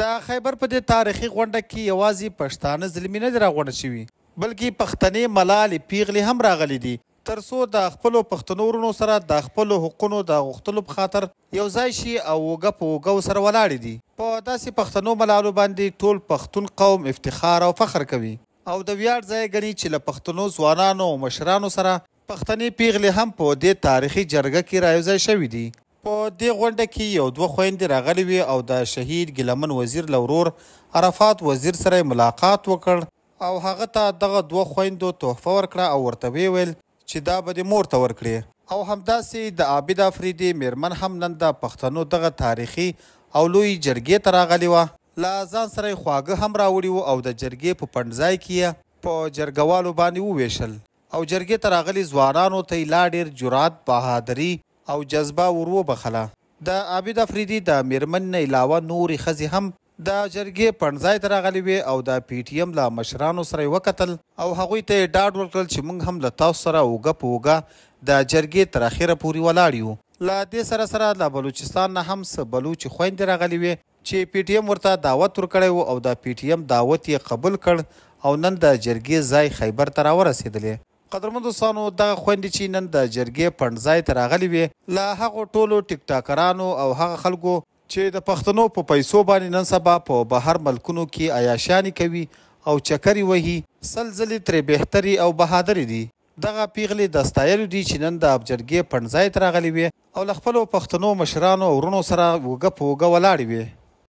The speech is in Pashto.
د خیبر په دې تاریخي غونډه کې یوازې پښتانه زلمی نه راغونډ شوي بلکې پښتنې ملالې پیغلې هم راغلي دي ترڅو د خپل پښتنو ورونو سره د خپل حقوقو د غوښتلو په خاطر یو ځای شي او وګه په وګو سره ولاړ دي په داسې پښتنو ملالو باندې ټول پښتون قوم افتخار او فخر کوي او د ویاړ ځای غني چې له پښتنو ځوانانو او مشرانو سره پښتني پیغلې هم په دې تاریخي جرګه کې راوځي شوې دي په دې غونډه کې یو دوه خويندې راغلي وي او د شهید ګلمن وزیر لورور عرفات وزیر سره ملاقات وکړ او هغه ته دغه دوه خويندو تحفه ورکړه او ورته ویل چې دا به د مور ته ورکړي او همداسې د عابد افریدي میرمن هم نن د پښتنو دغه تاریخي او لوی جرګې ته راغلی و لا ځان سره خواږه هم راوړي وو او د جرګې په پندځای کې په جرګوالو باندې وویشل او جرګې ته راغلي ځوانانو ته لا ډیر جرأت بهادری او جذبه ورو بخله د عابد افریدي د میرمن نه علاوه نورې خزي هم د جرګې پنځای ته راغلي وي او د پی ټی ایم لا مشرانو سره وکتل او هغوی ته ډاډ ورکړل چې موږ هم له تاسو سره اوګه پوګه د جرګې تر اخره پوري ولاړ یو لا دې سره سره د بلوچستان نه هم څه بلوچ خويند راغلي وي چې پی ټی ایم ورته دعوت ورکړی او د پی ټی ایم دعوت یې قبول کړ او نن د جرګې ځای خیبر ته راورسېدلې قدرمن دوستانو دغه خويندې چې نن د جرګې پندځای تر غلي وي لا هغه ټولو ټیک ټاکرانو او هغه خلکو چې د پښتنو په پیسو باندې نن سبا په بهر ملکونو کې عیاشانی کوي او چکرې وهي سلزلې تر بهتري او بهادر دي دغه پیغلې د ستایلو دي چې نن د ابجرګې پنځای تر غلي وي او لخپلو پښتنو مشرانو ورونو سره وګپ وګ ولاړ وي